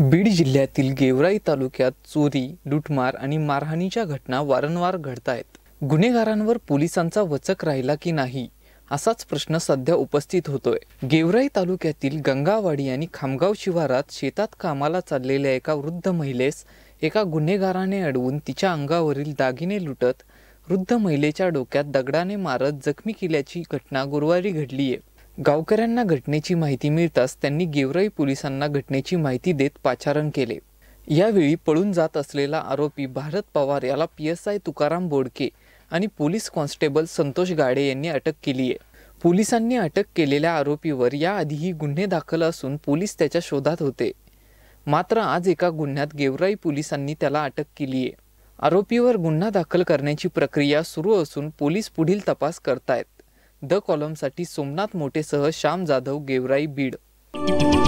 बीड जिल्ह्यातील गेवराई तालुक्यात चोरी लुटमार आणि मारहाणीच्या घटना वारंवार घडत आहेत गुन्हेगारांवर पोलिसांचा वचक राहिला की नाही असाच प्रश्न सध्या उपस्थित होतोय गेवराई तालुक्यातील गंगावाडी आणि खामगाव शिवारात शेतात कामाला चाललेल्या एका वृद्ध महिलेस एका गुन्हेगाराने अडवून तिच्या अंगावरील दागिने लुटत वृद्ध महिलेच्या डोक्यात दगडाने मारत जखमी केल्याची घटना गुरुवारी आहे गावकऱ्यांना घटनेची माहिती मिळताच त्यांनी गेवराई पोलिसांना घटनेची माहिती देत पाचारण केले यावेळी पळून जात असलेला आरोपी भारत पवार याला P S I Tukaram Bodke आणि पोलीस कॉन्स्टेबल संतोष गाडे यांनी अटक केली आहे पोलिसांनी अटक केलेल्या आरोपीवर याआधीही गुन्हे दाखल असून पोलीस त्याच्या शोधात होते मात्र आज एका गुन्ह्यात गेवराई पोलिसांनी त्याला अटक केली आहे आरोपीवर गुन्हा दाखल करण्याची प्रक्रिया सुरू असून पोलीस पुढील तपास करतायत द कॉलमसाठी सोमनाथ मोठेसह श्याम जाधव गेवराई बीड